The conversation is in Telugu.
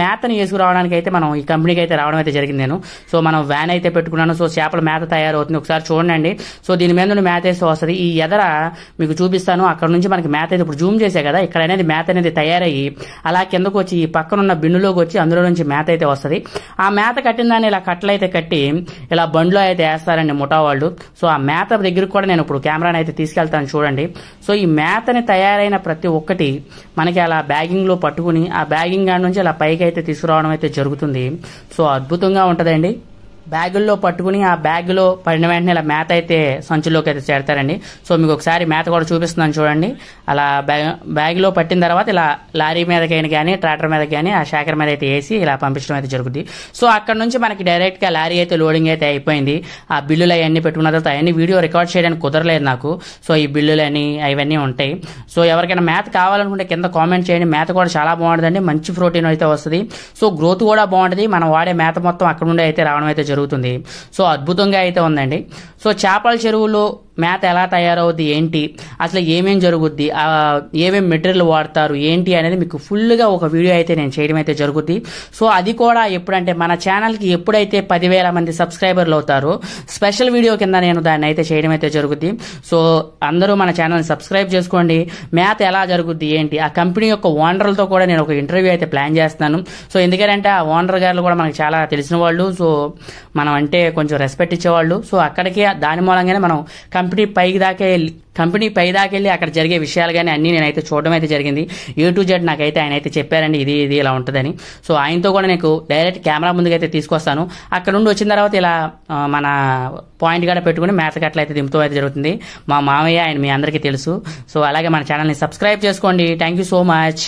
మేతను వేసుకురావడానికి అయితే మనం ఈ కంపెనీకి అయితే రావడం అయితే జరిగింది నేను సో మనం వ్యాన్ అయితే పెట్టుకున్నాను సో చేపల మేత తయారవుతుంది ఒకసారి చూడండి సో దీని మీద నుండి మేత వేస్తే వస్తుంది ఈ ఎదర మీకు చూపిస్తాను అక్కడ నుంచి మనకి మేత అయితే ఇప్పుడు జూమ్ చేసే కదా ఇక్కడ అనేది మేత అనేది తయారయ్యి అలా కిందకు వచ్చి ఈ పక్కనున్న బిన్నులోకి వచ్చి అందులో నుంచి మేత అయితే వస్తుంది ఆ మేత కట్టిన దాన్ని ఇలా కట్టలు అయితే కట్టి ఇలా బండ్లో అయితే వేస్తారండి ముఠా వాళ్ళు సో ఆ మేత దగ్గరికి కూడా నేను ఇప్పుడు కెమెరాని అయితే తీసుకెళ్తాను చూడండి సో ఈ మేతని తయారైన ప్రతి ఒక్కటి మనకి అలా బ్యాగింగ్ లో పట్టుకుని ఆ బ్యాగింగ్ నుంచి అలా పైకి అయితే తీసుకురావడం అయితే జరుగుతుంది సో అద్భుతంగా ఉంటుందండి బ్యాగుల్లో పట్టుకుని ఆ బ్యాగులో పడిన వెంటనే ఇలా మేత అయితే సంచులోకి అయితే చేరతారండి సో మీకు ఒకసారి మేత కూడా చూపిస్తున్నాను చూడండి అలా బ్యాగ్ బ్యాగ్లో పట్టిన తర్వాత ఇలా లారీ మీదకైనా కానీ ట్రాక్టర్ మీద కానీ ఆ శాఖర మీద అయితే వేసి ఇలా పంపించడం అయితే జరుగుతుంది సో అక్కడ నుంచి మనకి డైరెక్ట్గా లారీ అయితే లోడింగ్ అయితే అయిపోయింది ఆ బిల్లులు అవన్నీ పెట్టుకున్న తర్వాత అవన్నీ వీడియో రికార్డ్ చేయడానికి కుదరలేదు నాకు సో ఈ బిల్లులని అవన్నీ ఉంటాయి సో ఎవరికైనా మేత కావాలనుకుంటే కింద కామెంట్ చేయండి మేత కూడా చాలా బాగుంటుందండి మంచి ప్రోటీన్ అయితే వస్తుంది సో గ్రోత్ కూడా బాగుంటుంది మనం వాడే మేత మొత్తం అక్కడ నుండి అయితే రావడం అయితే జరుగుతుంది సో అద్భుతంగా అయితే ఉందండి సో చేపల చెరువులో మ్యాత్ ఎలా తయారవుద్ది ఏంటి అసలు ఏమేం జరుగుద్ది ఏమేమి మెటీరియల్ వాడతారు ఏంటి అనేది మీకు ఫుల్గా ఒక వీడియో అయితే నేను చేయడం అయితే జరుగుద్ది సో అది కూడా ఎప్పుడంటే మన ఛానల్కి ఎప్పుడైతే పదివేల మంది సబ్స్క్రైబర్లు అవుతారో స్పెషల్ వీడియో కింద నేను దాన్ని అయితే చేయడం అయితే జరుగుద్ది సో అందరూ మన ఛానల్ని సబ్స్క్రైబ్ చేసుకోండి మ్యాథ్ ఎలా జరుగుద్ది ఏంటి ఆ కంపెనీ యొక్క ఓనర్లతో కూడా నేను ఒక ఇంటర్వ్యూ అయితే ప్లాన్ చేస్తాను సో ఎందుకంటే ఆ ఓనర్ గారు కూడా మనకు చాలా తెలిసిన వాళ్ళు సో మనం అంటే కొంచెం రెస్పెక్ట్ ఇచ్చేవాళ్ళు సో అక్కడికి దాని మూలంగానే మనం కంపెనీ పైకి దాకా వెళ్ళి కంపెనీ పై దాకా వెళ్ళి అక్కడ జరిగే విషయాలు కానీ అన్నీ నేనైతే చూడడం అయితే జరిగింది యూ టూ జెడ్ నాకైతే ఆయన అయితే చెప్పారండి ఇది ఇది ఇలా ఉంటుందని సో ఆయనతో కూడా నేను డైరెక్ట్ కెమెరా ముందుకు అయితే తీసుకొస్తాను అక్కడ నుండి వచ్చిన తర్వాత ఇలా మన పాయింట్ కాడ పెట్టుకుని మ్యాథ్ గట్ల అయితే దింపుతూ అయితే జరుగుతుంది మా మామయ్య ఆయన మీ అందరికీ తెలుసు సో అలాగే మన ఛానల్ని సబ్స్క్రైబ్ చేసుకోండి థ్యాంక్ యూ సో మచ్